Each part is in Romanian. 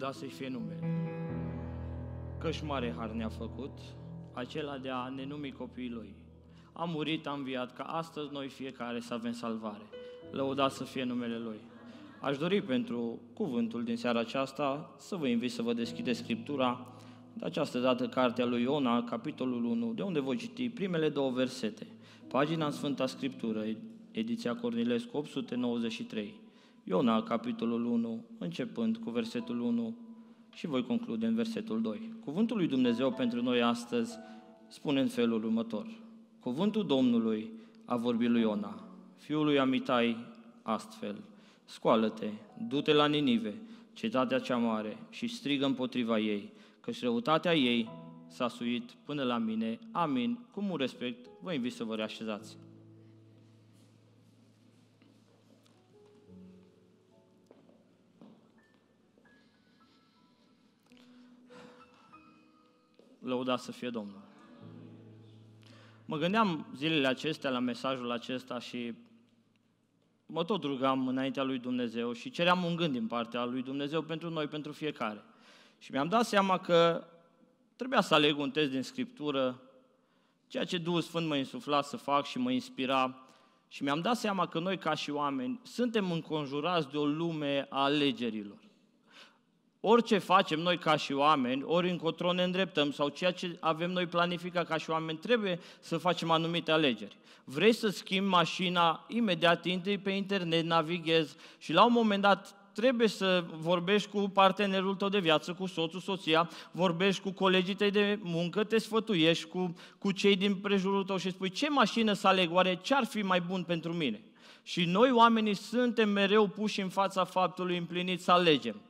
da să-i fie numele. Căci mare har ne-a făcut, acela de a ne numi copiii Lui. A murit, a înviat, ca astăzi noi fiecare să avem salvare. Lăudați să fie numele Lui. Aș dori pentru cuvântul din seara aceasta să vă invit să vă deschideți Scriptura, de această dată cartea lui Iona, capitolul 1, de unde voi citi primele două versete. Pagina în Sfânta Scriptură, ediția Cornilescu 893. Iona, capitolul 1, începând cu versetul 1 și voi conclude în versetul 2. Cuvântul lui Dumnezeu pentru noi astăzi spune în felul următor. Cuvântul Domnului a vorbit lui Iona, fiul lui Amitai, astfel, scoală-te, du-te la Ninive, cetatea cea mare, și strigă împotriva ei, căci răutatea ei s-a suit până la mine. Amin. Cu mult respect, vă invit să vă reașezați. Lăudat să fie Domnul. Mă gândeam zilele acestea la mesajul acesta și mă tot rugam înaintea lui Dumnezeu și ceream un gând din partea lui Dumnezeu pentru noi, pentru fiecare. Și mi-am dat seama că trebuia să aleg un test din Scriptură, ceea ce Duhul Sfânt mă insufla să fac și mă inspira. Și mi-am dat seama că noi, ca și oameni, suntem înconjurați de o lume a alegerilor. Orice facem noi ca și oameni, ori încotro ne îndreptăm sau ceea ce avem noi planificat ca și oameni, trebuie să facem anumite alegeri. Vrei să schimbi mașina, imediat intri pe internet, navighezi și la un moment dat trebuie să vorbești cu partenerul tău de viață, cu soțul, soția, vorbești cu colegii tăi de muncă, te sfătuiești cu, cu cei din prejurul tău și spui ce mașină să aleg, oare ce ar fi mai bun pentru mine? Și noi oamenii suntem mereu puși în fața faptului împlinit să alegem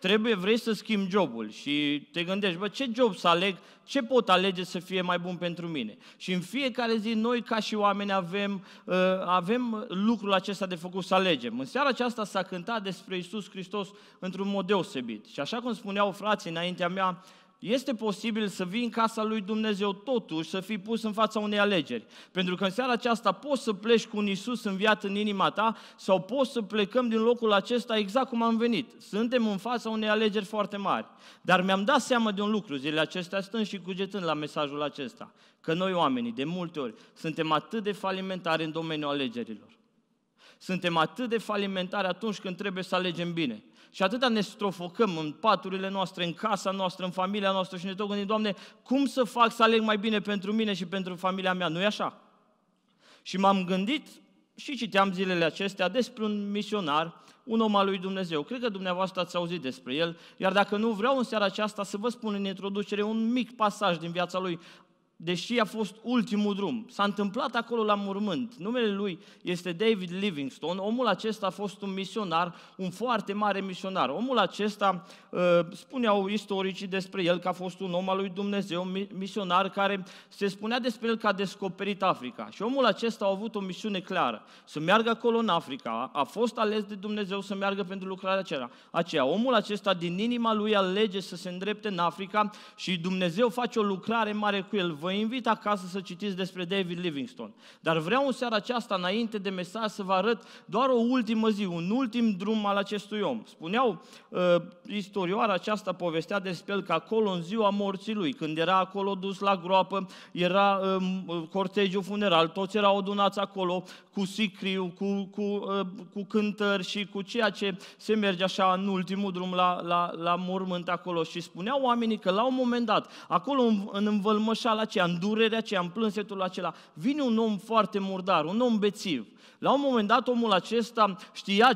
trebuie, vrei să schimbi jobul și te gândești, bă, ce job să aleg, ce pot alege să fie mai bun pentru mine. Și în fiecare zi noi ca și oameni avem, uh, avem lucrul acesta de făcut să alegem. În seara aceasta s-a cântat despre Isus Hristos într-un mod deosebit. Și așa cum spuneau frații înaintea mea, este posibil să vii în casa lui Dumnezeu totuși să fii pus în fața unei alegeri. Pentru că în seara aceasta poți să pleci cu un în înviat în inima ta sau poți să plecăm din locul acesta exact cum am venit. Suntem în fața unei alegeri foarte mari. Dar mi-am dat seama de un lucru zilele acestea stând și cugetând la mesajul acesta. Că noi oamenii, de multe ori, suntem atât de falimentari în domeniul alegerilor. Suntem atât de falimentari atunci când trebuie să alegem bine. Și atâta ne strofocăm în paturile noastre, în casa noastră, în familia noastră și ne tot gândim, Doamne, cum să fac să aleg mai bine pentru mine și pentru familia mea? nu e așa? Și m-am gândit și citeam zilele acestea despre un misionar, un om al lui Dumnezeu. Cred că dumneavoastră ați auzit despre el, iar dacă nu vreau în seara aceasta să vă spun în introducere un mic pasaj din viața lui deși a fost ultimul drum. S-a întâmplat acolo la mormânt. Numele lui este David Livingstone. Omul acesta a fost un misionar, un foarte mare misionar. Omul acesta, uh, spuneau istoricii despre el că a fost un om al lui Dumnezeu, un misionar care se spunea despre el că a descoperit Africa. Și omul acesta a avut o misiune clară, să meargă acolo în Africa. A fost ales de Dumnezeu să meargă pentru lucrarea aceea. aceea. Omul acesta din inima lui alege să se îndrepte în Africa și Dumnezeu face o lucrare mare cu el vă invit acasă să citiți despre David Livingstone. Dar vreau în seara aceasta, înainte de mesaj, să vă arăt doar o ultimă zi, un ultim drum al acestui om. Spuneau, uh, istorioara aceasta povestea despre el că acolo, în ziua morții lui, când era acolo dus la groapă, era uh, um, cortegiu funeral, toți erau adunați acolo cu sicriu, cu, cu, uh, cu cântări și cu ceea ce se merge așa în ultimul drum la, la, la mormânt acolo. Și spuneau oamenii că la un moment dat, acolo în, în învălmășala aceea, în durerea aceea, în plânsetul acela, vine un om foarte murdar, un om bețiv la un moment dat omul acesta știa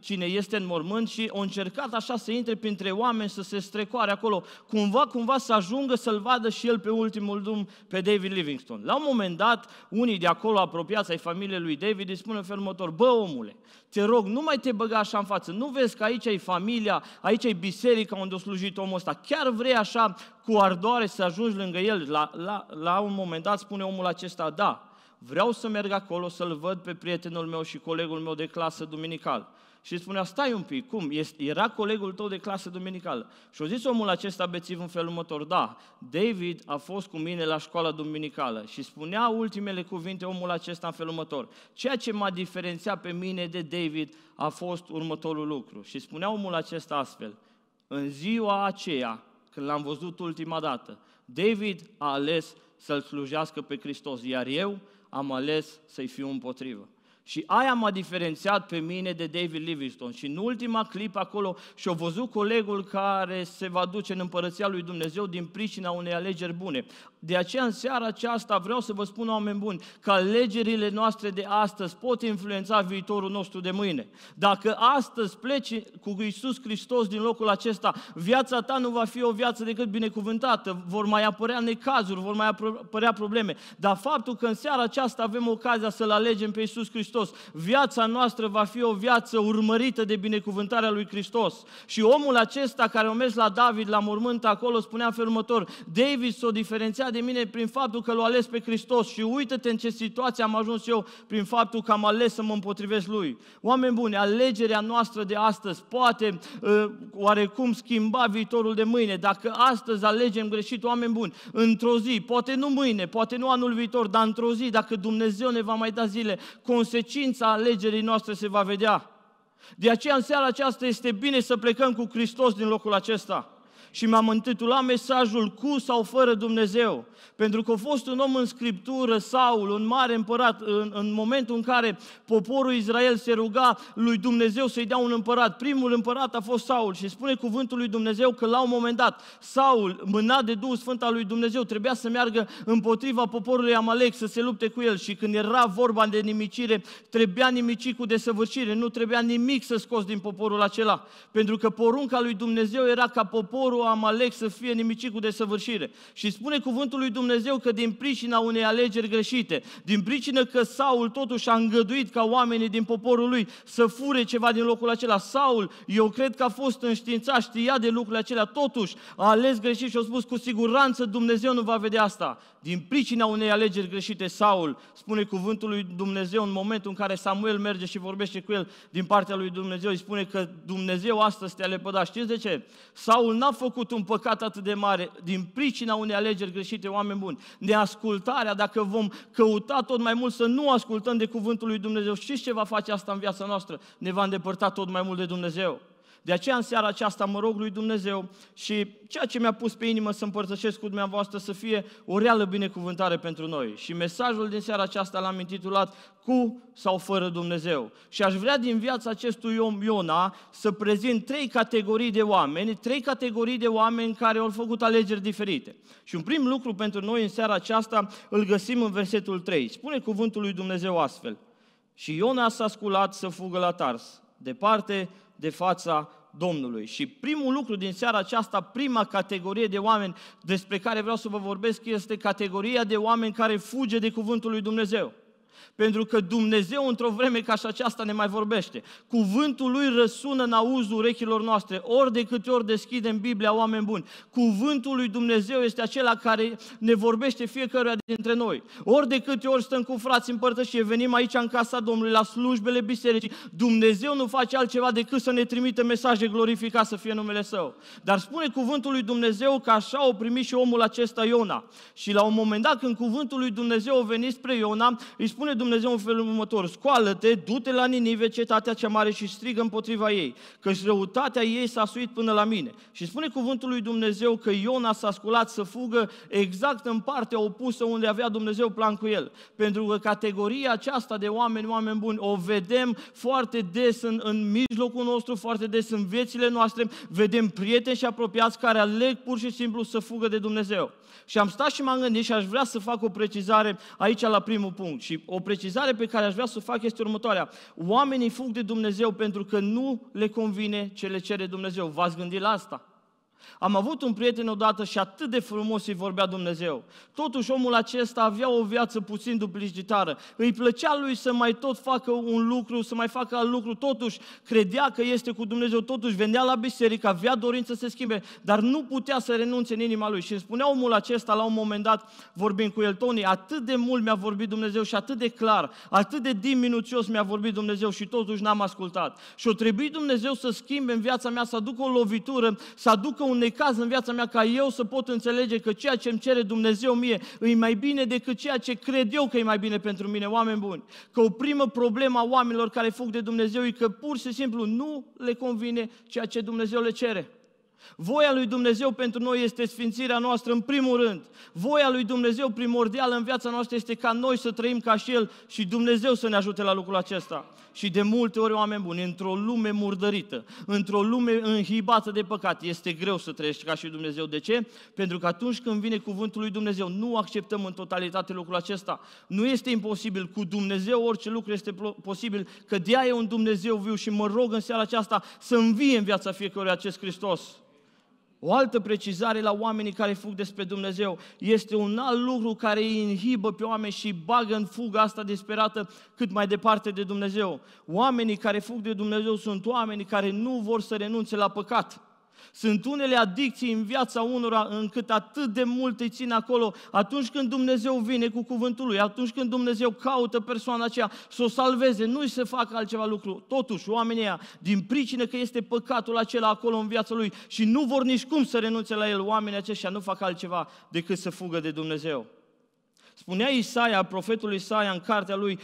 cine este în mormânt și a încercat așa să intre printre oameni, să se strecoare acolo, cumva, cumva să ajungă să-l vadă și el pe ultimul drum, pe David Livingstone. La un moment dat, unii de acolo apropiați ai familiei lui David îi spun în felul următor, bă omule, te rog, nu mai te băga așa în față, nu vezi că aici e familia, aici e biserica unde a slujit omul ăsta, chiar vrei așa cu ardoare să ajungi lângă el? La, la, la un moment dat spune omul acesta, da, vreau să merg acolo să-l văd pe prietenul meu și colegul meu de clasă duminical. Și spunea, stai un pic, cum? Era colegul tău de clasă duminicală. Și a zis omul acesta bețiv în felul următor, da, David a fost cu mine la școala duminicală și spunea ultimele cuvinte omul acesta în felul următor. Ceea ce m-a diferențiat pe mine de David a fost următorul lucru. Și spunea omul acesta astfel, în ziua aceea, când l-am văzut ultima dată, David a ales să-L slujească pe Hristos, iar eu am ales să-i fiu împotrivă. Și aia m-a diferențiat pe mine de David Livingstone. Și în ultima clipă acolo și-o văzut colegul care se va duce în împărăția lui Dumnezeu din pricina unei alegeri bune. De aceea, în seara aceasta, vreau să vă spun, oameni buni, că alegerile noastre de astăzi pot influența viitorul nostru de mâine. Dacă astăzi pleci cu Iisus Hristos din locul acesta, viața ta nu va fi o viață decât binecuvântată, vor mai apărea necazuri, vor mai apărea probleme. Dar faptul că în seara aceasta avem ocazia să-L alegem pe Iisus Hristos, viața noastră va fi o viață urmărită de binecuvântarea lui Hristos. Și omul acesta care a mers la David, la mormânt acolo, spunea felul următor, David s-o diferenția ținea de mine prin faptul că l-a ales pe Hristos și uită-te în ce situație am ajuns eu prin faptul că am ales să mă împotrivesc Lui. Oameni buni, alegerea noastră de astăzi poate ă, oarecum schimba viitorul de mâine. Dacă astăzi alegem greșit, oameni buni, într-o zi, poate nu mâine, poate nu anul viitor, dar într-o zi, dacă Dumnezeu ne va mai da zile, consecința alegerii noastre se va vedea. De aceea în seara aceasta este bine să plecăm cu Hristos din locul acesta și mi-am intitulat mesajul cu sau fără Dumnezeu. Pentru că a fost un om în Scriptură, Saul, un mare împărat, în, în momentul în care poporul Israel se ruga lui Dumnezeu să-i dea un împărat. Primul împărat a fost Saul și spune cuvântul lui Dumnezeu că la un moment dat Saul, mânat de Duhul Sfânt al lui Dumnezeu, trebuia să meargă împotriva poporului Amalek să se lupte cu el și când era vorba de nimicire, trebuia nimici cu desăvârșire, nu trebuia nimic să scos din poporul acela. Pentru că porunca lui Dumnezeu era ca poporul eu am ales să fie nimicit cu desăvârșire. Și spune cuvântul lui Dumnezeu că din pricina unei alegeri greșite, din pricină că Saul totuși a îngăduit ca oamenii din poporul lui să fure ceva din locul acela. Saul, eu cred că a fost înștiințat, știa de lucrurile acelea, totuși a ales greșit și a spus cu siguranță Dumnezeu nu va vedea asta din pricina unei alegeri greșite, Saul, spune cuvântul lui Dumnezeu în momentul în care Samuel merge și vorbește cu el din partea lui Dumnezeu, îi spune că Dumnezeu astăzi te-a lepădat. Știți de ce? Saul n-a făcut un păcat atât de mare din pricina unei alegeri greșite, oameni buni. Neascultarea, dacă vom căuta tot mai mult să nu ascultăm de cuvântul lui Dumnezeu, știți ce va face asta în viața noastră? Ne va îndepărta tot mai mult de Dumnezeu. De aceea în seara aceasta mă rog lui Dumnezeu și ceea ce mi-a pus pe inimă să împărtășesc cu dumneavoastră să fie o reală binecuvântare pentru noi. Și mesajul din seara aceasta l-am intitulat Cu sau fără Dumnezeu. Și aș vrea din viața acestui om Iona să prezint trei categorii de oameni, trei categorii de oameni care au făcut alegeri diferite. Și un prim lucru pentru noi în seara aceasta îl găsim în versetul 3. Spune cuvântul lui Dumnezeu astfel. Și Iona s-a sculat să fugă la Tars departe de fața Domnului. Și primul lucru din seara aceasta, prima categorie de oameni despre care vreau să vă vorbesc este categoria de oameni care fuge de cuvântul lui Dumnezeu. Pentru că Dumnezeu, într-o vreme ca și aceasta, ne mai vorbește. Cuvântul lui răsună în auzul urechilor noastre, ori de câte ori deschidem Biblia, oameni buni. Cuvântul lui Dumnezeu este acela care ne vorbește fiecăruia dintre noi. Ori de câte ori stăm cu frați în venim aici în casa Domnului, la slujbele bisericii, Dumnezeu nu face altceva decât să ne trimite mesaje glorificate să fie numele Său. Dar spune cuvântul lui Dumnezeu că așa o primi și omul acesta Iona. Și la un moment dat, când cuvântul lui Dumnezeu a venit spre Iona, îi spune spune Dumnezeu în felul următor, scoală-te, du-te la Ninive, cetatea cea mare și strigă împotriva ei, căci răutatea ei s-a suit până la mine. Și spune cuvântul lui Dumnezeu că Iona s-a sculat să fugă exact în partea opusă unde avea Dumnezeu plan cu el. Pentru că categoria aceasta de oameni, oameni buni, o vedem foarte des în, în mijlocul nostru, foarte des în viețile noastre, vedem prieteni și apropiați care aleg pur și simplu să fugă de Dumnezeu. Și am stat și m-am gândit și aș vrea să fac o precizare aici la primul punct. Și o precizare pe care aș vrea să o fac este următoarea. Oamenii fug de Dumnezeu pentru că nu le convine ce le cere Dumnezeu. V-ați gândit la asta? Am avut un prieten odată și atât de frumos îi vorbea Dumnezeu. Totuși omul acesta avea o viață puțin duplicitară. Îi plăcea lui să mai tot facă un lucru, să mai facă alt lucru. Totuși credea că este cu Dumnezeu, totuși venea la biserică, avea dorință să se schimbe, dar nu putea să renunțe în inima lui. Și îmi spunea omul acesta la un moment dat, vorbind cu el, Tony, atât de mult mi-a vorbit Dumnezeu și atât de clar, atât de diminuțios mi-a vorbit Dumnezeu și totuși n-am ascultat. Și o trebuie Dumnezeu să schimbe în viața mea, să aducă o lovitură, să aducă un necaz în viața mea ca eu să pot înțelege că ceea ce îmi cere Dumnezeu mie e mai bine decât ceea ce cred eu că e mai bine pentru mine, oameni buni. Că o primă problemă a oamenilor care fug de Dumnezeu e că pur și simplu nu le convine ceea ce Dumnezeu le cere. Voia lui Dumnezeu pentru noi este sfințirea noastră în primul rând. Voia lui Dumnezeu primordială în viața noastră este ca noi să trăim ca și El și Dumnezeu să ne ajute la lucrul acesta. Și de multe ori, oameni buni, într-o lume murdărită, într-o lume înhibată de păcat, este greu să trăiești ca și Dumnezeu. De ce? Pentru că atunci când vine cuvântul lui Dumnezeu, nu acceptăm în totalitate lucrul acesta. Nu este imposibil. Cu Dumnezeu orice lucru este posibil, că de e un Dumnezeu viu și mă rog în seara aceasta să învie în viața fiecăruia acest Hristos. O altă precizare la oamenii care fug despre Dumnezeu este un alt lucru care îi inhibă pe oameni și îi bagă în fuga asta desperată cât mai departe de Dumnezeu. Oamenii care fug de Dumnezeu sunt oamenii care nu vor să renunțe la păcat. Sunt unele adicții în viața unora încât atât de mult îi țin acolo atunci când Dumnezeu vine cu cuvântul lui, atunci când Dumnezeu caută persoana aceea să o salveze, nu-i să facă altceva lucru. Totuși, oamenii aia, din pricină că este păcatul acela acolo în viața lui și nu vor nici cum să renunțe la el, oamenii aceștia nu fac altceva decât să fugă de Dumnezeu. Spunea Isaia, profetul Isaia, în cartea lui,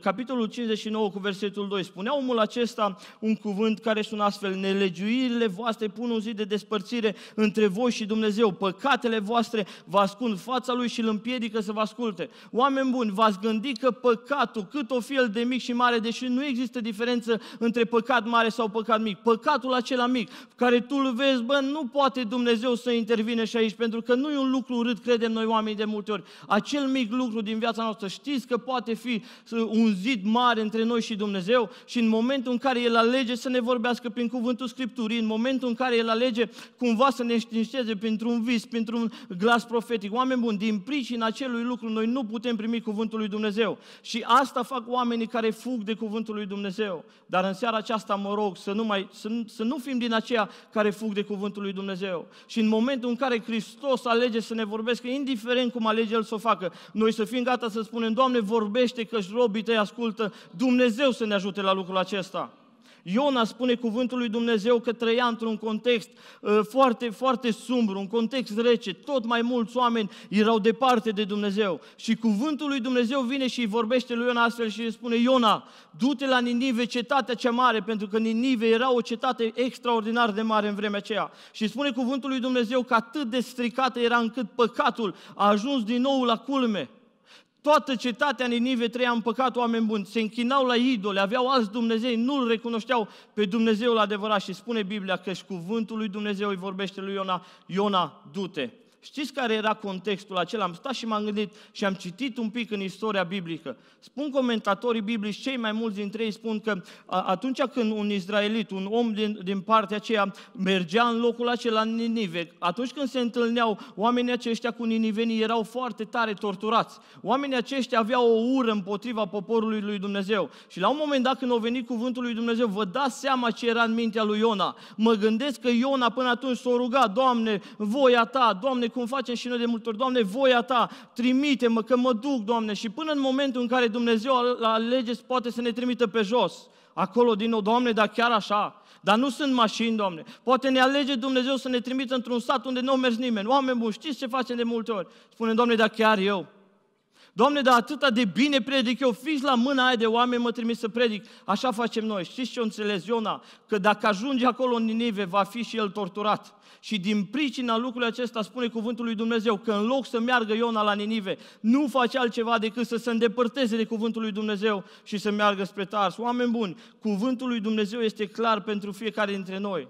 capitolul 59 cu versetul 2, spunea omul acesta un cuvânt care sună astfel, nelegiuirile voastre pun un zi de despărțire între voi și Dumnezeu, păcatele voastre vă ascund fața lui și îl împiedică să vă asculte. Oameni buni, v-ați gândit că păcatul, cât o fi el de mic și mare, deși nu există diferență între păcat mare sau păcat mic, păcatul acela mic, care tu îl vezi, bă, nu poate Dumnezeu să intervine și aici, pentru că nu e un lucru urât, credem noi oamenii de multe ori. Acel mic lucru din viața noastră, știți că poate fi un zid mare între noi și Dumnezeu și în momentul în care El alege să ne vorbească prin cuvântul Scripturii, în momentul în care El alege cumva să ne științeze printr-un vis, printr-un glas profetic. Oameni buni, din pricina acelui lucru noi nu putem primi cuvântul lui Dumnezeu. Și asta fac oamenii care fug de cuvântul lui Dumnezeu. Dar în seara aceasta mă rog să nu, mai, să, să nu fim din aceia care fug de cuvântul lui Dumnezeu. Și în momentul în care Hristos alege să ne vorbească, indiferent cum alege El să o facă, noi să fim gata să spunem, Doamne, vorbește că-și robii tăi ascultă, Dumnezeu să ne ajute la lucrul acesta. Iona spune cuvântul lui Dumnezeu că trăia într-un context uh, foarte, foarte sumbru, un context rece. Tot mai mulți oameni erau departe de Dumnezeu. Și cuvântul lui Dumnezeu vine și îi vorbește lui Iona astfel și îi spune, Iona, du-te la Ninive, cetatea cea mare, pentru că Ninive era o cetate extraordinar de mare în vremea aceea. Și spune cuvântul lui Dumnezeu că atât de stricată era încât păcatul a ajuns din nou la culme. Toată cetatea Ninive trăia în păcat oameni buni, se închinau la idole, aveau alți Dumnezei, nu-L recunoșteau pe Dumnezeul adevărat. Și spune Biblia că și cuvântul lui Dumnezeu îi vorbește lui Iona, Iona, du-te, Știți care era contextul acela? Am stat și m-am gândit și am citit un pic în istoria biblică. Spun comentatorii biblici, cei mai mulți dintre ei spun că atunci când un israelit, un om din, din partea aceea, mergea în locul acela în Ninive, atunci când se întâlneau oamenii aceștia cu ninivenii, erau foarte tare torturați. Oamenii aceștia aveau o ură împotriva poporului lui Dumnezeu. Și la un moment dat când a venit cuvântul lui Dumnezeu, vă dați seama ce era în mintea lui Iona. Mă gândesc că Iona până atunci s-a rugat, Doamne, voia ta, Doamne, cum facem și noi de multe ori, Doamne, voia Ta, trimite-mă că mă duc, Doamne, și până în momentul în care Dumnezeu la alege poate să ne trimită pe jos, acolo din nou, Doamne, dar chiar așa, dar nu sunt mașini, Doamne. Poate ne alege Dumnezeu să ne trimită într-un sat unde nu a mers nimeni. Oameni buni, știți ce facem de multe ori? Spune, Doamne, dar chiar eu, Doamne, dar atâta de bine predic eu, fix la mâna aia de oameni mă trimis să predic. Așa facem noi. Știți ce o înțeles Iona? Că dacă ajunge acolo în Ninive, va fi și el torturat. Și din pricina lucrului acesta spune cuvântul lui Dumnezeu că în loc să meargă Iona la Ninive, nu face altceva decât să se îndepărteze de cuvântul lui Dumnezeu și să meargă spre Tars. Oameni buni, cuvântul lui Dumnezeu este clar pentru fiecare dintre noi.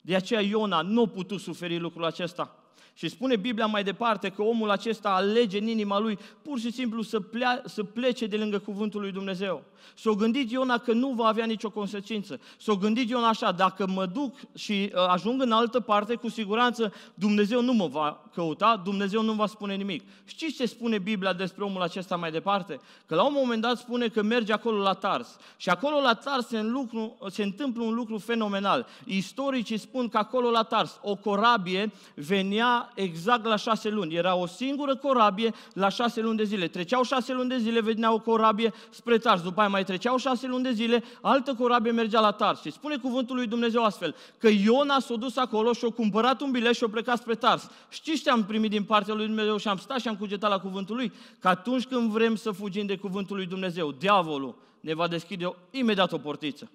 De aceea Iona nu a putut suferi lucrul acesta. Și spune Biblia mai departe că omul acesta alege în inima lui pur și simplu să, plea, să plece de lângă cuvântul lui Dumnezeu. S-o gândit Iona că nu va avea nicio consecință. S-o gândit Iona așa, dacă mă duc și uh, ajung în altă parte, cu siguranță Dumnezeu nu mă va căuta, Dumnezeu nu va spune nimic. Știți ce spune Biblia despre omul acesta mai departe? Că la un moment dat spune că merge acolo la Tars. Și acolo la Tars se, în lucru, se întâmplă un lucru fenomenal. Istoricii spun că acolo la Tars o corabie venea exact la șase luni. Era o singură corabie la șase luni de zile. Treceau șase luni de zile, venea o corabie spre Tars. După aia mai treceau șase luni de zile, altă corabie mergea la Tars. Și spune cuvântul lui Dumnezeu astfel, că Iona s-a dus acolo și a cumpărat un bilet și a plecat spre Tars. Știți ce am primit din partea lui Dumnezeu și am stat și am cugetat la cuvântul lui? Că atunci când vrem să fugim de cuvântul lui Dumnezeu, diavolul ne va deschide imediat o portiță.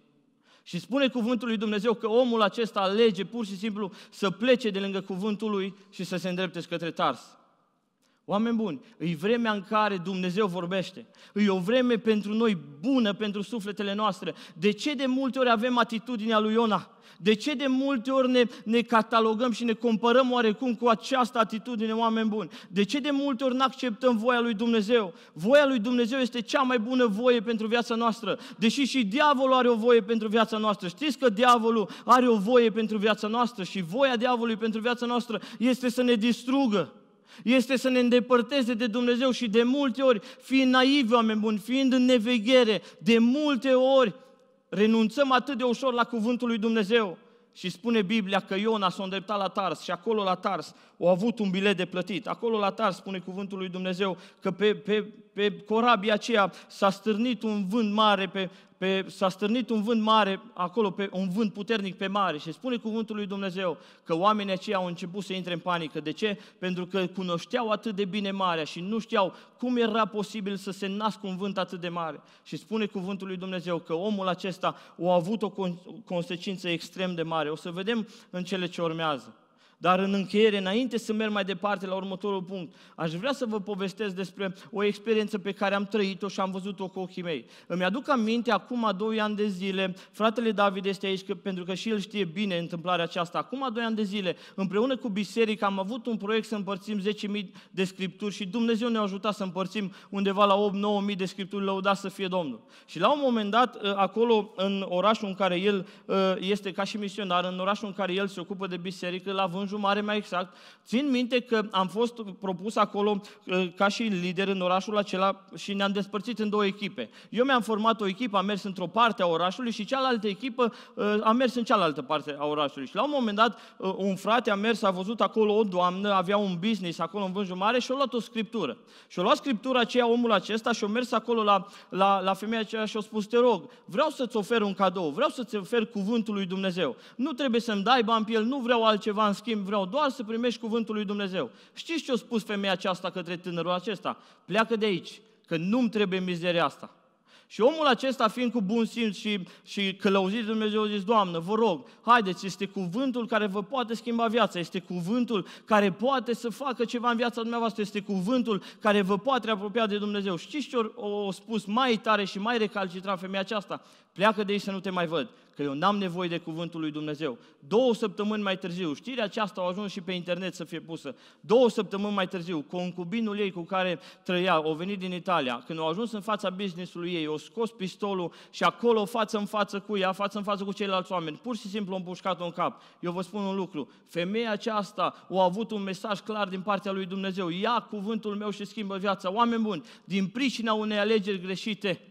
Și spune cuvântul lui Dumnezeu că omul acesta alege pur și simplu să plece de lângă cuvântul lui și să se îndrepte către Tars. Oameni buni, e vremea în care Dumnezeu vorbește. E o vreme pentru noi bună, pentru sufletele noastre. De ce de multe ori avem atitudinea lui Iona? De ce de multe ori ne, ne catalogăm și ne comparăm oarecum cu această atitudine, oameni buni? De ce de multe ori nu acceptăm voia lui Dumnezeu? Voia lui Dumnezeu este cea mai bună voie pentru viața noastră, deși și diavolul are o voie pentru viața noastră. Știți că diavolul are o voie pentru viața noastră și voia diavolului pentru viața noastră este să ne distrugă este să ne îndepărteze de Dumnezeu și de multe ori, fiind naivi oameni buni, fiind în neveghere, de multe ori renunțăm atât de ușor la cuvântul lui Dumnezeu. Și spune Biblia că Iona s-a îndreptat la Tars și acolo la Tars au avut un bilet de plătit. Acolo la Tars spune cuvântul lui Dumnezeu că pe, pe, pe corabia aceea s-a stârnit un vânt mare pe pe, s-a stârnit un vânt mare acolo, pe, un vânt puternic pe mare și spune cuvântul lui Dumnezeu că oamenii aceia au început să intre în panică. De ce? Pentru că cunoșteau atât de bine marea și nu știau cum era posibil să se nască un vânt atât de mare. Și spune cuvântul lui Dumnezeu că omul acesta a avut o consecință extrem de mare. O să vedem în cele ce urmează. Dar în încheiere, înainte să merg mai departe la următorul punct, aș vrea să vă povestesc despre o experiență pe care am trăit-o și am văzut-o cu ochii mei. Îmi aduc aminte, acum a 2 ani de zile, fratele David este aici că, pentru că și el știe bine întâmplarea aceasta. Acum a 2 ani de zile, împreună cu biserica, am avut un proiect să împărțim 10.000 de scripturi și Dumnezeu ne-a ajutat să împărțim undeva la 8-9.000 de scripturi, lăudat să fie Domnul. Și la un moment dat, ă, acolo, în orașul în care el ă, este ca și misionar, în orașul în care el se ocupă de biserică, la vânj jumare mai exact, țin minte că am fost propus acolo ă, ca și lider în orașul acela și ne-am despărțit în două echipe. Eu mi-am format o echipă, am mers într-o parte a orașului și cealaltă echipă ă, a mers în cealaltă parte a orașului. Și la un moment dat, ă, un frate a mers, a văzut acolo o doamnă, avea un business acolo în Vânjul Mare și a luat o scriptură. Și a luat scriptura aceea omul acesta și a mers acolo la, la, la femeia aceea și a spus, te rog, vreau să-ți ofer un cadou, vreau să-ți ofer cuvântul lui Dumnezeu. Nu trebuie să-mi dai bani pe el, nu vreau altceva în schimb, vreau, doar să primești cuvântul lui Dumnezeu. Știți ce a spus femeia aceasta către tânărul acesta? Pleacă de aici, că nu-mi trebuie mizeria asta. Și omul acesta, fiind cu bun simț și, și călăuzit Dumnezeu, a zis, Doamnă, vă rog, haideți, este cuvântul care vă poate schimba viața, este cuvântul care poate să facă ceva în viața dumneavoastră, este cuvântul care vă poate apropia de Dumnezeu. Știți ce o, o spus mai tare și mai recalcitrat femeia aceasta? pleacă de aici să nu te mai văd, că eu n-am nevoie de cuvântul lui Dumnezeu. Două săptămâni mai târziu, știrea aceasta a ajuns și pe internet să fie pusă, două săptămâni mai târziu, concubinul ei cu care trăia, o venit din Italia, când a ajuns în fața businessului ei, o scos pistolul și acolo față în față cu ea, față în față cu ceilalți oameni, pur și simplu a împușcat un cap. Eu vă spun un lucru, femeia aceasta a avut un mesaj clar din partea lui Dumnezeu, ia cuvântul meu și schimbă viața. Oameni buni, din pricina unei alegeri greșite,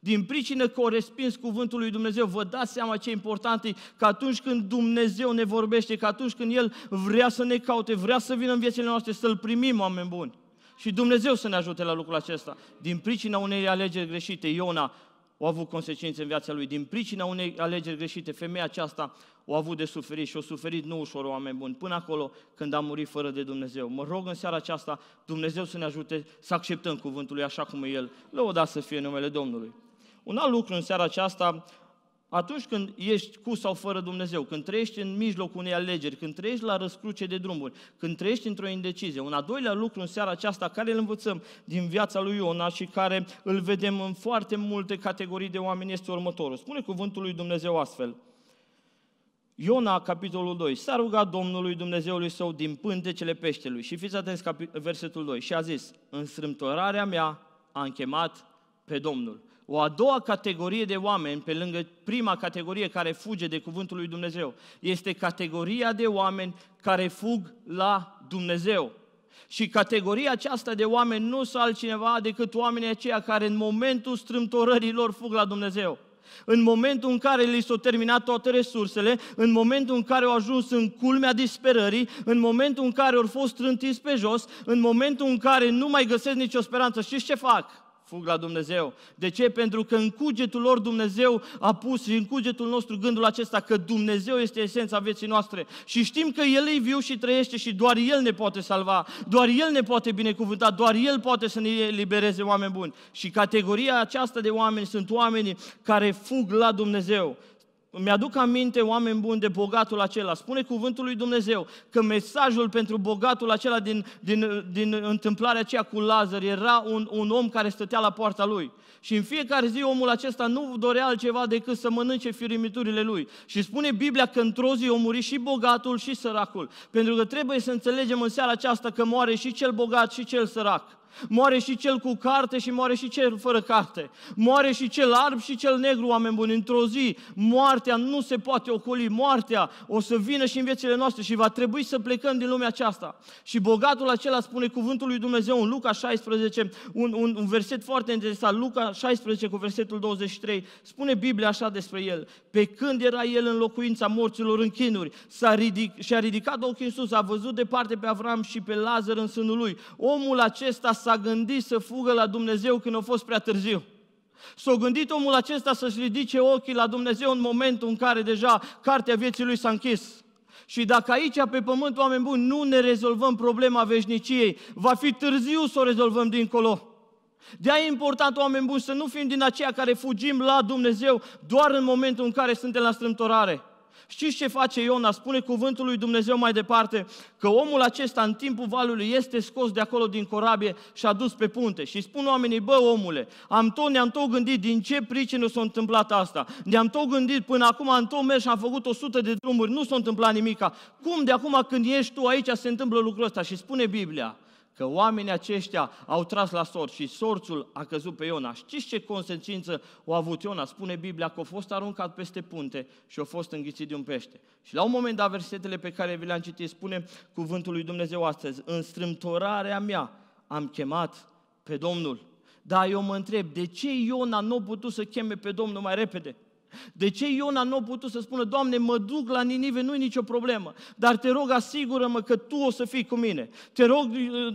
din pricină că o respins cuvântul lui Dumnezeu. Vă dați seama ce important e că atunci când Dumnezeu ne vorbește, că atunci când El vrea să ne caute, vrea să vină în viețile noastre, să-L primim, oameni buni. Și Dumnezeu să ne ajute la lucrul acesta. Din pricina unei alegeri greșite, Iona au avut consecințe în viața lui. Din pricina unei alegeri greșite, femeia aceasta o a avut de suferit și o suferit nu ușor, oameni buni, până acolo când a murit fără de Dumnezeu. Mă rog în seara aceasta, Dumnezeu să ne ajute să acceptăm cuvântul lui așa cum e El. Lăuda să fie numele Domnului. Un alt lucru în seara aceasta atunci când ești cu sau fără Dumnezeu, când trăiești în mijlocul unei alegeri, când trăiești la răscruce de drumuri, când trăiești într-o indecizie, un al doilea lucru în seara aceasta, care îl învățăm din viața lui Iona și care îl vedem în foarte multe categorii de oameni, este următorul. Spune cuvântul lui Dumnezeu astfel. Iona, capitolul 2, s-a rugat Domnului Dumnezeului său din pântecele peștelui și fiți atenți versetul 2 și a zis, în strâmtorarea mea am chemat pe Domnul o a doua categorie de oameni, pe lângă prima categorie care fuge de cuvântul lui Dumnezeu, este categoria de oameni care fug la Dumnezeu. Și categoria aceasta de oameni nu sunt altcineva decât oamenii aceia care în momentul strâmtorării lor fug la Dumnezeu. În momentul în care li s-au terminat toate resursele, în momentul în care au ajuns în culmea disperării, în momentul în care au fost trântiți pe jos, în momentul în care nu mai găsesc nicio speranță, știți ce fac? fug la Dumnezeu. De ce? Pentru că în cugetul lor Dumnezeu a pus și în cugetul nostru gândul acesta că Dumnezeu este esența vieții noastre. Și știm că El e viu și trăiește și doar El ne poate salva, doar El ne poate binecuvânta, doar El poate să ne elibereze oameni buni. Și categoria aceasta de oameni sunt oamenii care fug la Dumnezeu îmi aduc aminte, oameni buni, de bogatul acela. Spune cuvântul lui Dumnezeu că mesajul pentru bogatul acela din, din, din întâmplarea aceea cu Lazar era un, un om care stătea la poarta lui. Și în fiecare zi omul acesta nu dorea altceva decât să mănânce firimiturile lui. Și spune Biblia că într-o zi o muri și bogatul și săracul. Pentru că trebuie să înțelegem în seara aceasta că moare și cel bogat și cel sărac. Moare și cel cu carte și moare și cel fără carte. Moare și cel alb și cel negru, oameni buni. Într-o zi, moartea nu se poate ocoli. Moartea o să vină și în viețile noastre și va trebui să plecăm din lumea aceasta. Și bogatul acela spune cuvântul lui Dumnezeu în Luca 16, un, un, un verset foarte interesant, Luca 16 cu versetul 23, spune Biblia așa despre el. Pe când era el în locuința morților în chinuri, s-a ridic, și-a ridicat ochii în sus, a văzut departe pe Avram și pe Lazar în sânul lui. Omul acesta s-a gândit să fugă la Dumnezeu când a fost prea târziu. S-a gândit omul acesta să-și ridice ochii la Dumnezeu în momentul în care deja cartea vieții lui s-a închis. Și dacă aici, pe pământ, oameni buni, nu ne rezolvăm problema veșniciei, va fi târziu să o rezolvăm dincolo. De aia e important, oameni buni, să nu fim din aceia care fugim la Dumnezeu doar în momentul în care suntem la strâmtorare. Știți ce face Iona? Spune cuvântul lui Dumnezeu mai departe că omul acesta în timpul valului este scos de acolo din corabie și adus pe punte. Și spun oamenii, bă omule, am tot, ne-am tot gândit din ce pricină s-a întâmplat asta. Ne-am tot gândit până acum, am tot mers și am făcut 100 de drumuri, nu s-a întâmplat nimica. Cum de acum când ești tu aici se întâmplă lucrul ăsta? Și spune Biblia, că oamenii aceștia au tras la sort și sorțul a căzut pe Iona. Știți ce consecință a avut Iona? Spune Biblia că a fost aruncat peste punte și a fost înghițit de un pește. Și la un moment dat, versetele pe care vi le-am citit spune cuvântul lui Dumnezeu astăzi, în strâmtorarea mea am chemat pe Domnul. Dar eu mă întreb, de ce Iona nu a putut să cheme pe Domnul mai repede? De ce Iona nu a putut să spună, Doamne, mă duc la Ninive, nu-i nicio problemă, dar te rog, asigură-mă că Tu o să fii cu mine. Te rog,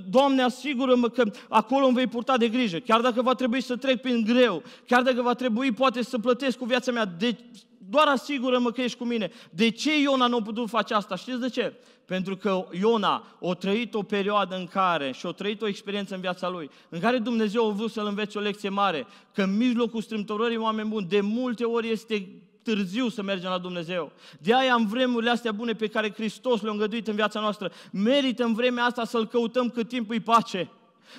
Doamne, asigură-mă că acolo îmi vei purta de grijă, chiar dacă va trebui să trec prin greu, chiar dacă va trebui poate să plătesc cu viața mea. De deci, doar asigură-mă că ești cu mine. De ce Iona nu a putut face asta? Știți de ce? Pentru că Iona a trăit o perioadă în care, și a trăit o experiență în viața lui, în care Dumnezeu a vrut să-l învețe o lecție mare, că în mijlocul strâmtorării oameni buni, de multe ori este târziu să mergem la Dumnezeu. De aia în vremurile astea bune pe care Hristos le-a îngăduit în viața noastră, merită în vremea asta să-L căutăm cât timp îi pace.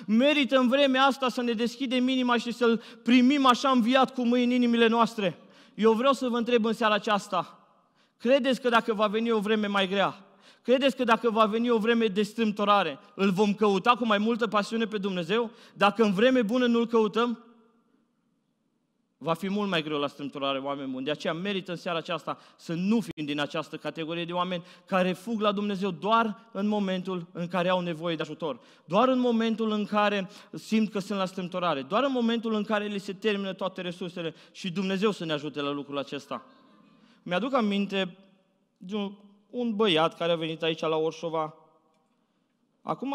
Merită în vremea asta să ne deschidem inima și să-L primim așa înviat cu mâini în inimile noastre. Eu vreau să vă întreb în seara aceasta, credeți că dacă va veni o vreme mai grea, credeți că dacă va veni o vreme de strâmtorare, îl vom căuta cu mai multă pasiune pe Dumnezeu? Dacă în vreme bună nu-L căutăm, Va fi mult mai greu la strâmtorare oameni buni. De aceea merită în seara aceasta să nu fim din această categorie de oameni care fug la Dumnezeu doar în momentul în care au nevoie de ajutor. Doar în momentul în care simt că sunt la strâmtorare. Doar în momentul în care li se termină toate resursele și Dumnezeu să ne ajute la lucrul acesta. Mi-aduc aminte de un, un băiat care a venit aici la Orșova. Acum,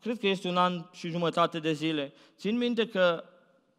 cred că este un an și jumătate de zile. Țin minte că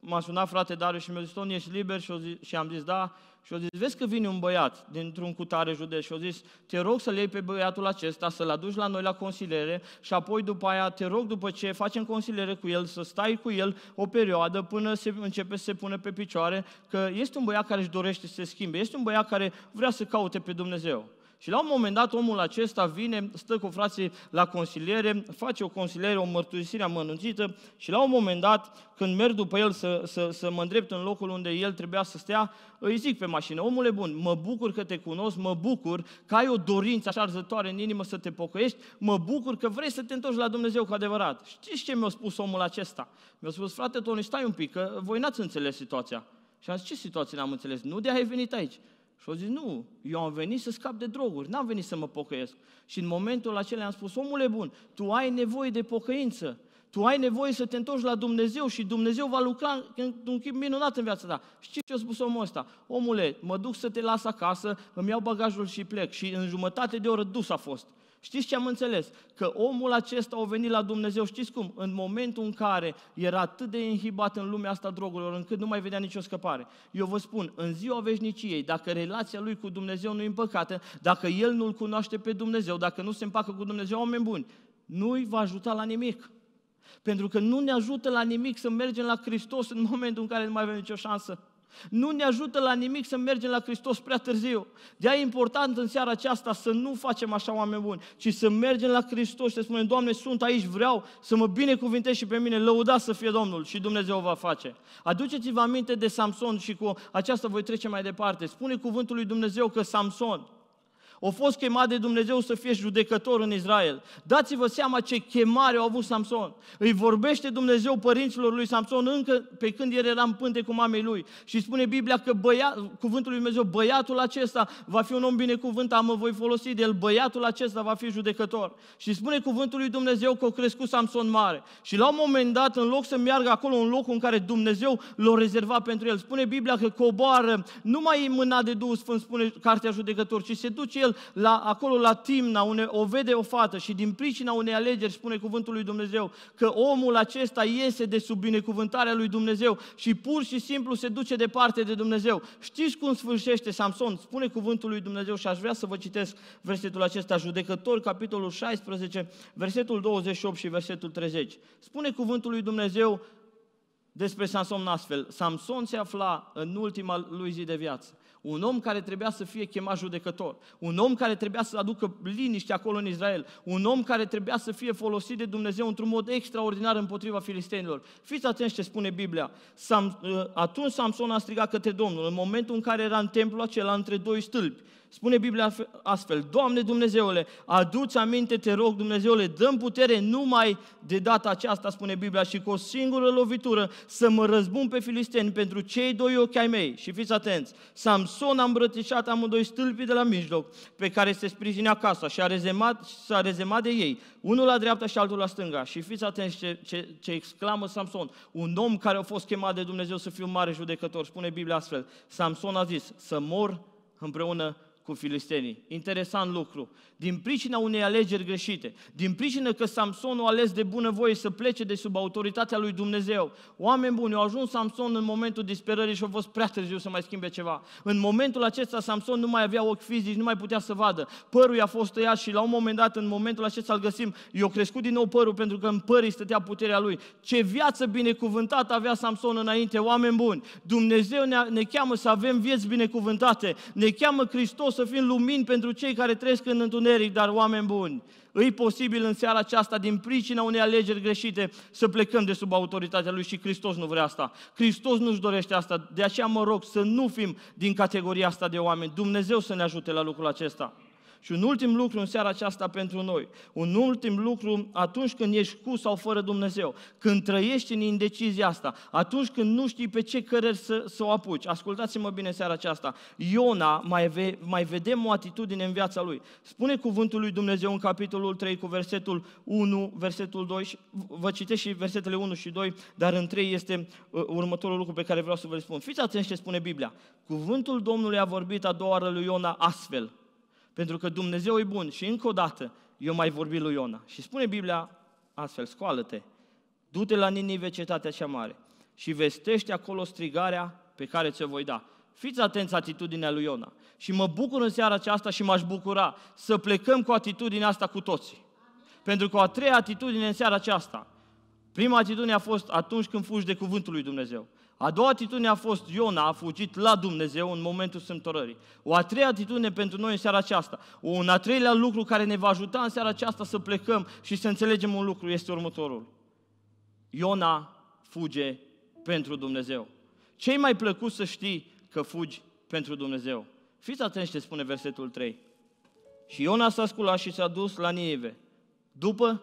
m-a sunat frate Darius și mi-a zis, Toni, ești liber? Și, zis, și am zis, da. Și a zis, vezi că vine un băiat dintr-un cutare județ și a zis, te rog să-l iei pe băiatul acesta, să-l aduci la noi la consiliere și apoi după aia te rog după ce facem consiliere cu el, să stai cu el o perioadă până se începe să se pune pe picioare, că este un băiat care își dorește să se schimbe, este un băiat care vrea să caute pe Dumnezeu. Și la un moment dat omul acesta vine, stă cu frații la consiliere, face o consiliere, o mărturisire amănunțită și la un moment dat, când merg după el să, să, să mă îndrept în locul unde el trebuia să stea, îi zic pe mașină, omule bun, mă bucur că te cunosc, mă bucur că ai o dorință așa arzătoare în inimă să te pocăiești, mă bucur că vrei să te întorci la Dumnezeu cu adevărat. Știți ce mi-a spus omul acesta? Mi-a spus, frate Tony, stai un pic, că voi n-ați înțeles situația. Și am zis, ce situație n-am înțeles? Nu de a ai venit aici. Și au zis, nu, eu am venit să scap de droguri, n-am venit să mă pocăiesc. Și în momentul acela am spus, omule bun, tu ai nevoie de pocăință, tu ai nevoie să te întorci la Dumnezeu și Dumnezeu va lucra într-un chip minunat în viața ta. Știi ce a spus omul ăsta? Omule, mă duc să te las acasă, îmi iau bagajul și plec. Și în jumătate de oră dus a fost. Știți ce am înțeles? Că omul acesta a venit la Dumnezeu, știți cum? În momentul în care era atât de inhibat în lumea asta drogurilor, încât nu mai vedea nicio scăpare. Eu vă spun, în ziua veșniciei, dacă relația lui cu Dumnezeu nu e împăcată, dacă el nu-L cunoaște pe Dumnezeu, dacă nu se împacă cu Dumnezeu, oameni buni, nu-i va ajuta la nimic. Pentru că nu ne ajută la nimic să mergem la Hristos în momentul în care nu mai avem nicio șansă. Nu ne ajută la nimic să mergem la Hristos prea târziu. de e important în seara aceasta să nu facem așa oameni buni, ci să mergem la Hristos și să spunem, Doamne, sunt aici, vreau să mă binecuvintești și pe mine, lăuda să fie Domnul și Dumnezeu va face. Aduceți-vă aminte de Samson și cu aceasta voi trece mai departe. Spune cuvântul lui Dumnezeu că Samson a fost chemat de Dumnezeu să fie judecător în Israel. Dați-vă seama ce chemare a avut Samson. Îi vorbește Dumnezeu părinților lui Samson încă pe când el era în pânte cu mamei lui. Și spune Biblia că băia, cuvântul lui Dumnezeu, băiatul acesta va fi un om binecuvântat, mă voi folosi de el, băiatul acesta va fi judecător. Și spune cuvântul lui Dumnezeu că a crescut Samson mare. Și la un moment dat, în loc să meargă acolo, un loc în care Dumnezeu l-a rezervat pentru el, spune Biblia că coboară, nu mai e mâna de Duhul Sfânt, spune Cartea Judecător, ci se duce el la, acolo la Timna une, o vede o fată și din pricina unei alegeri spune cuvântul lui Dumnezeu că omul acesta iese de sub binecuvântarea lui Dumnezeu și pur și simplu se duce departe de Dumnezeu. Știți cum sfârșește Samson? Spune cuvântul lui Dumnezeu și aș vrea să vă citesc versetul acesta, judecător, capitolul 16, versetul 28 și versetul 30. Spune cuvântul lui Dumnezeu despre Samson astfel. Samson se afla în ultima lui zi de viață un om care trebuia să fie chemat judecător, un om care trebuia să aducă liniște acolo în Israel, un om care trebuia să fie folosit de Dumnezeu într-un mod extraordinar împotriva filistenilor. Fiți atenți ce spune Biblia. Uh, atunci Samson a strigat către Domnul, în momentul în care era în templul acela între doi stâlpi spune Biblia astfel, Doamne Dumnezeule, adu-ți aminte, te rog Dumnezeule, dăm putere numai de data aceasta, spune Biblia, și cu o singură lovitură să mă răzbun pe filisteni pentru cei doi ochi ai mei. Și fiți atenți, Samson a îmbrățișat amândoi stâlpii de la mijloc pe care se sprijinea casa și a rezemat, s-a rezemat de ei, unul la dreapta și altul la stânga. Și fiți atenți ce, ce, ce exclamă Samson, un om care a fost chemat de Dumnezeu să fie un mare judecător, spune Biblia astfel, Samson a zis, să mor împreună cu filistenii. Interesant lucru. Din pricina unei alegeri greșite, din pricina că Samson a ales de voie să plece de sub autoritatea lui Dumnezeu, oameni buni, au ajuns Samson în momentul disperării și au fost prea târziu să mai schimbe ceva. În momentul acesta Samson nu mai avea ochi fizici, nu mai putea să vadă. Părul i-a fost tăiat și la un moment dat, în momentul acesta îl găsim, i-a crescut din nou părul pentru că în îi stătea puterea lui. Ce viață binecuvântată avea Samson înainte, oameni buni! Dumnezeu ne, ne cheamă să avem vieți binecuvântate, ne cheamă Hristos să fim lumini pentru cei care trăiesc în întuneric, dar oameni buni. Îi posibil în seara aceasta, din pricina unei alegeri greșite, să plecăm de sub autoritatea Lui și Hristos nu vrea asta. Hristos nu-și dorește asta, de aceea mă rog să nu fim din categoria asta de oameni. Dumnezeu să ne ajute la lucrul acesta. Și un ultim lucru în seara aceasta pentru noi. Un ultim lucru atunci când ești cu sau fără Dumnezeu. Când trăiești în indecizia asta. Atunci când nu știi pe ce cărări să, să o apuci. Ascultați-mă bine seara aceasta. Iona, mai, ve, mai vedem o atitudine în viața lui. Spune cuvântul lui Dumnezeu în capitolul 3 cu versetul 1, versetul 2. Și vă citesc și versetele 1 și 2, dar în 3 este uh, următorul lucru pe care vreau să vă spun. Fiți atenți ce spune Biblia. Cuvântul Domnului a vorbit a doua oară lui Iona astfel pentru că Dumnezeu e bun. Și încă o dată, eu mai vorbi lui Iona. Și spune Biblia astfel, scoală-te, du-te la Ninive, cetatea cea mare, și vestește acolo strigarea pe care ți-o voi da. Fiți atenți atitudinea lui Iona. Și mă bucur în seara aceasta și m-aș bucura să plecăm cu atitudinea asta cu toții. Pentru că o a treia atitudine în seara aceasta, prima atitudine a fost atunci când fugi de cuvântul lui Dumnezeu. A doua atitudine a fost Iona a fugit la Dumnezeu în momentul sâmbătorării. O a treia atitudine pentru noi în seara aceasta, un a treilea lucru care ne va ajuta în seara aceasta să plecăm și să înțelegem un lucru este următorul. Iona fuge pentru Dumnezeu. Cei mai plăcut să știi că fugi pentru Dumnezeu. Fiți atenți ce spune versetul 3. Și Iona s-a sculat și s-a dus la Nieve, după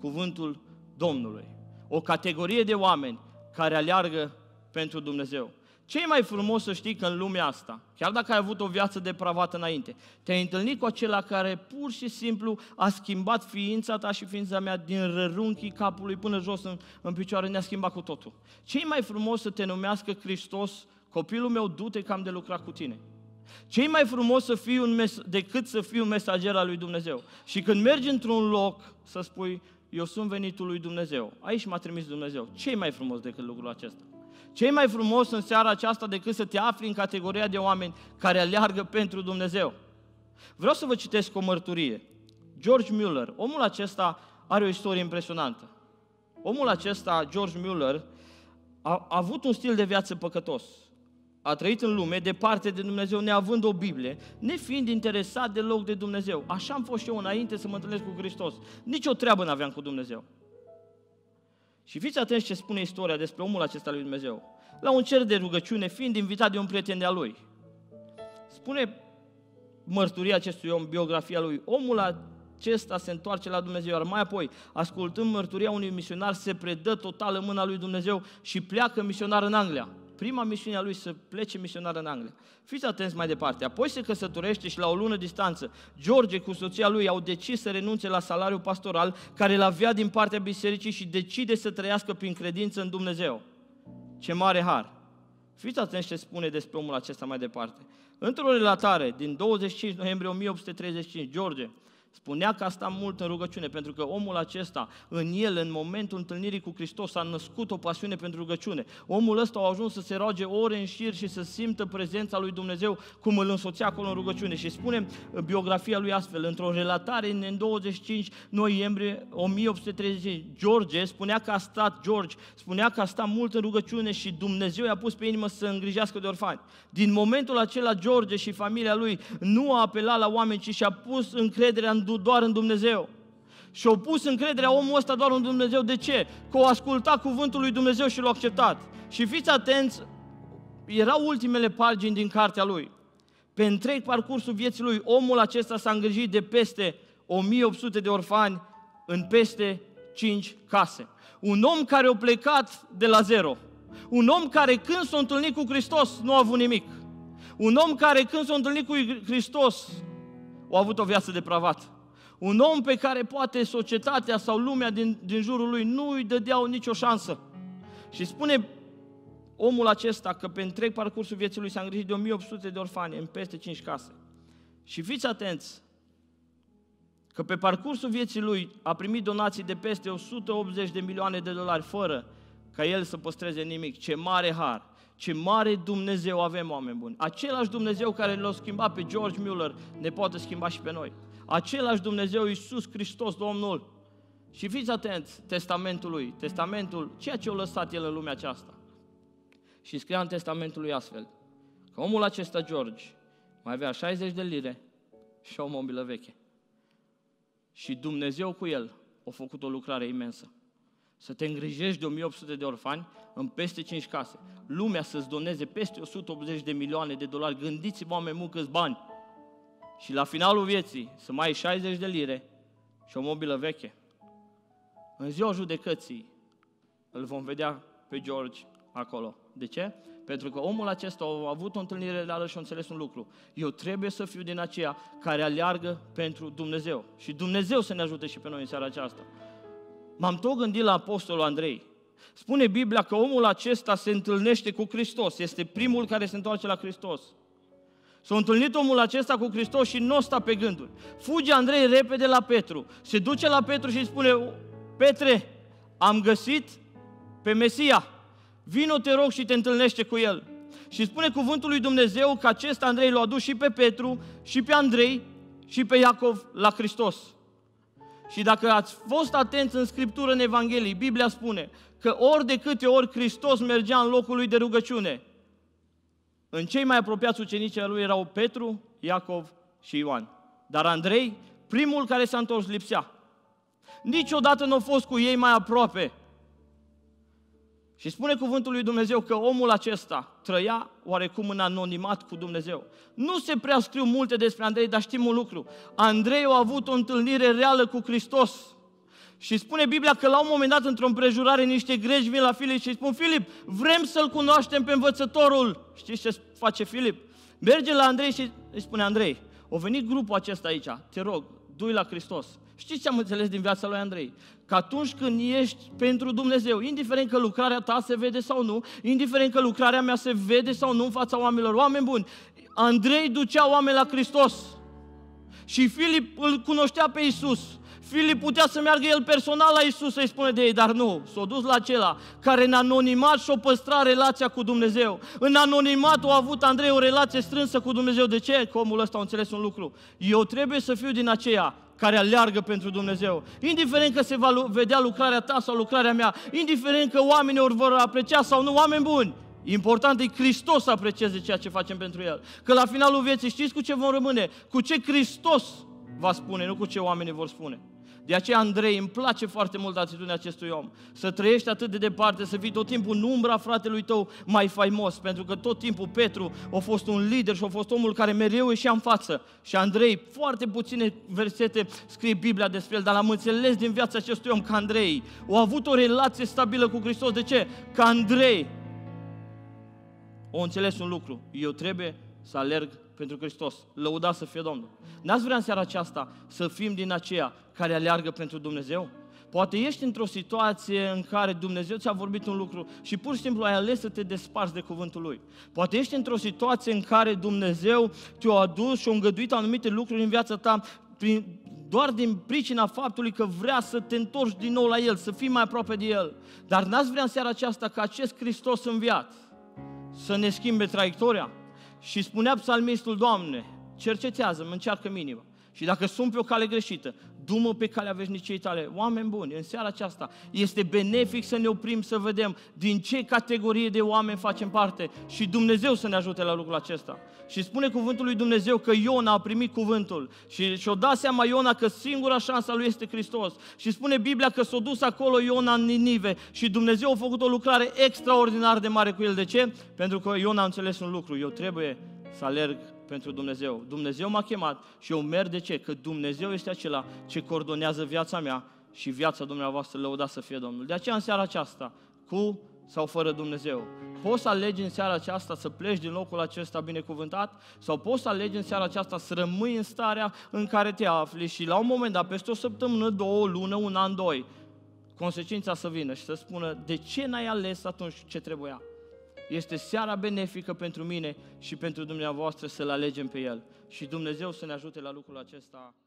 cuvântul Domnului. O categorie de oameni care aleargă pentru Dumnezeu. Ce e mai frumos să știi că în lumea asta, chiar dacă ai avut o viață depravată înainte, te-ai întâlnit cu acela care pur și simplu a schimbat ființa ta și ființa mea din rărunchii capului până jos în, în picioare, ne-a schimbat cu totul. Ce e mai frumos să te numească Hristos, copilul meu, du-te că am de lucrat cu tine. ce e mai frumos să fii un mes- decât să fii un mesager al lui Dumnezeu. Și când mergi într-un loc să spui, eu sunt venitul lui Dumnezeu, aici m-a trimis Dumnezeu. ce e mai frumos decât lucrul acesta? Ce mai frumos în seara aceasta decât să te afli în categoria de oameni care aleargă pentru Dumnezeu? Vreau să vă citesc o mărturie. George Mueller, omul acesta are o istorie impresionantă. Omul acesta, George Mueller, a, a avut un stil de viață păcătos. A trăit în lume, departe de Dumnezeu, neavând o Biblie, nefiind interesat deloc de Dumnezeu. Așa am fost și eu înainte să mă întâlnesc cu Hristos. Nici o treabă n-aveam cu Dumnezeu. Și fiți atenți ce spune istoria despre omul acesta lui Dumnezeu. La un cer de rugăciune, fiind invitat de un prieten de-a lui. Spune mărturia acestui om, biografia lui. Omul acesta se întoarce la Dumnezeu, iar mai apoi, ascultând mărturia unui misionar, se predă total în mâna lui Dumnezeu și pleacă misionar în Anglia prima misiune a lui să plece misionar în Anglia. Fiți atenți mai departe. Apoi se căsătorește și la o lună distanță. George cu soția lui au decis să renunțe la salariul pastoral care îl avea din partea bisericii și decide să trăiască prin credință în Dumnezeu. Ce mare har! Fiți atenți ce spune despre omul acesta mai departe. Într-o relatare din 25 noiembrie 1835, George Spunea că asta mult în rugăciune, pentru că omul acesta, în el, în momentul întâlnirii cu Hristos, a născut o pasiune pentru rugăciune. Omul ăsta a ajuns să se roage ore în șir și să simtă prezența lui Dumnezeu cum îl însoțea acolo în rugăciune. Și spune biografia lui astfel, într-o relatare în 25 noiembrie 1835, George spunea că a stat, George, spunea că a stat mult în rugăciune și Dumnezeu i-a pus pe inimă să îngrijească de orfani. Din momentul acela, George și familia lui nu a apelat la oameni, ci și-a pus încrederea în doar în Dumnezeu. Și au pus încrederea omul ăsta doar în Dumnezeu. De ce? Că au ascultat cuvântul lui Dumnezeu și l-au acceptat. Și fiți atenți, erau ultimele pagini din cartea lui. Pe întreg parcursul vieții lui, omul acesta s-a îngrijit de peste 1800 de orfani în peste 5 case. Un om care a plecat de la zero. Un om care când s-a întâlnit cu Hristos nu a avut nimic. Un om care când s-a întâlnit cu Hristos au avut o viață depravată. Un om pe care poate societatea sau lumea din, din jurul lui nu îi dădeau nicio șansă. Și spune omul acesta că pe întreg parcursul vieții lui s-a îngrijit de 1800 de orfane în peste 5 case. Și fiți atenți, că pe parcursul vieții lui a primit donații de peste 180 de milioane de dolari fără ca el să păstreze nimic. Ce mare har! Ce mare Dumnezeu avem, oameni buni! Același Dumnezeu care l-a schimbat pe George Mueller ne poate schimba și pe noi. Același Dumnezeu, Iisus Hristos, Domnul. Și fiți atenți Testamentul lui. testamentul, ceea ce a lăsat el în lumea aceasta. Și scria în testamentul lui astfel, că omul acesta, George, mai avea 60 de lire și o mobilă veche. Și Dumnezeu cu el a făcut o lucrare imensă. Să te îngrijești de 1800 de orfani în peste 5 case. Lumea să-ți doneze peste 180 de milioane de dolari. Gândiți-vă, oameni, câți bani. Și la finalul vieții să mai ai 60 de lire și o mobilă veche. În ziua judecății îl vom vedea pe George acolo. De ce? Pentru că omul acesta a avut o întâlnire reală și a înțeles un lucru. Eu trebuie să fiu din aceea care aleargă pentru Dumnezeu. Și Dumnezeu să ne ajute și pe noi în seara aceasta. M-am tot gândit la Apostolul Andrei. Spune Biblia că omul acesta se întâlnește cu Hristos, este primul care se întoarce la Hristos. S-a întâlnit omul acesta cu Hristos și nu sta pe gânduri. Fuge Andrei repede la Petru, se duce la Petru și spune, Petre, am găsit pe Mesia, vino te rog și te întâlnește cu el. Și spune cuvântul lui Dumnezeu că acest Andrei l-a adus și pe Petru, și pe Andrei, și pe Iacov la Hristos. Și dacă ați fost atenți în Scriptură, în Evanghelie, Biblia spune că ori de câte ori Hristos mergea în locul lui de rugăciune, în cei mai apropiați ucenici al lui erau Petru, Iacov și Ioan. Dar Andrei, primul care s-a întors, lipsea. Niciodată nu a fost cu ei mai aproape și spune cuvântul lui Dumnezeu că omul acesta trăia oarecum în anonimat cu Dumnezeu. Nu se prea scriu multe despre Andrei, dar știm un lucru. Andrei a avut o întâlnire reală cu Hristos. Și spune Biblia că la un moment dat, într-o împrejurare, niște greci vin la Filip și spun, Filip, vrem să-L cunoaștem pe învățătorul. Știți ce face Filip? Merge la Andrei și îi spune, Andrei, o venit grupul acesta aici, te rog, du la Hristos. Știți ce am înțeles din viața lui Andrei? Că atunci când ești pentru Dumnezeu, indiferent că lucrarea ta se vede sau nu, indiferent că lucrarea mea se vede sau nu în fața oamenilor, oameni buni, Andrei ducea oameni la Hristos. Și Filip îl cunoștea pe Isus. Filip putea să meargă el personal la Isus să-i spune de ei, dar nu, s-a dus la acela care în anonimat și-a păstrat relația cu Dumnezeu. În anonimat a avut Andrei o relație strânsă cu Dumnezeu. De ce? Că omul ăsta a înțeles un lucru. Eu trebuie să fiu din aceea care aleargă pentru Dumnezeu. Indiferent că se va vedea lucrarea ta sau lucrarea mea, indiferent că oamenii ori vor aprecia sau nu, oameni buni, Important e Hristos să aprecieze ceea ce facem pentru El. Că la finalul vieții știți cu ce vom rămâne? Cu ce Hristos va spune, nu cu ce oamenii vor spune. De aceea, Andrei, îmi place foarte mult atitudinea acestui om. Să trăiești atât de departe, să fii tot timpul în umbra fratelui tău mai faimos, pentru că tot timpul Petru a fost un lider și a fost omul care mereu ieșea în față. Și Andrei, foarte puține versete scrie Biblia despre el, dar l-am înțeles din viața acestui om că Andrei a avut o relație stabilă cu Hristos. De ce? Că Andrei o înțeles un lucru. Eu trebuie să alerg pentru Hristos. Lăuda să fie Domnul. N-ați vrea în seara aceasta să fim din aceea care aleargă pentru Dumnezeu? Poate ești într-o situație în care Dumnezeu ți-a vorbit un lucru și pur și simplu ai ales să te desparți de cuvântul Lui. Poate ești într-o situație în care Dumnezeu te-a adus și a îngăduit anumite lucruri în viața ta prin, doar din pricina faptului că vrea să te întorci din nou la El, să fii mai aproape de El. Dar n-ați vrea în seara aceasta ca acest Hristos înviat să ne schimbe traiectoria? Și spunea psalmistul, Doamne, cercetează-mă, încearcă minima. Și dacă sunt pe o cale greșită, dumă pe calea veșniciei tale. Oameni buni, în seara aceasta este benefic să ne oprim să vedem din ce categorie de oameni facem parte și Dumnezeu să ne ajute la lucrul acesta. Și spune cuvântul lui Dumnezeu că Iona a primit cuvântul și și-o da seama Iona că singura șansa lui este Hristos. Și spune Biblia că s-a dus acolo Iona în Ninive și Dumnezeu a făcut o lucrare extraordinar de mare cu el. De ce? Pentru că Iona a înțeles un lucru, eu trebuie să alerg pentru Dumnezeu. Dumnezeu m-a chemat și eu merg de ce? Că Dumnezeu este acela ce coordonează viața mea și viața dumneavoastră lăuda să fie Domnul. De aceea în seara aceasta, cu sau fără Dumnezeu. Poți să alegi în seara aceasta să pleci din locul acesta binecuvântat sau poți să alegi în seara aceasta să rămâi în starea în care te afli și la un moment dat, peste o săptămână, două, o lună, un an, doi, consecința să vină și să spună de ce n-ai ales atunci ce trebuia. Este seara benefică pentru mine și pentru dumneavoastră să-L alegem pe El. Și Dumnezeu să ne ajute la lucrul acesta.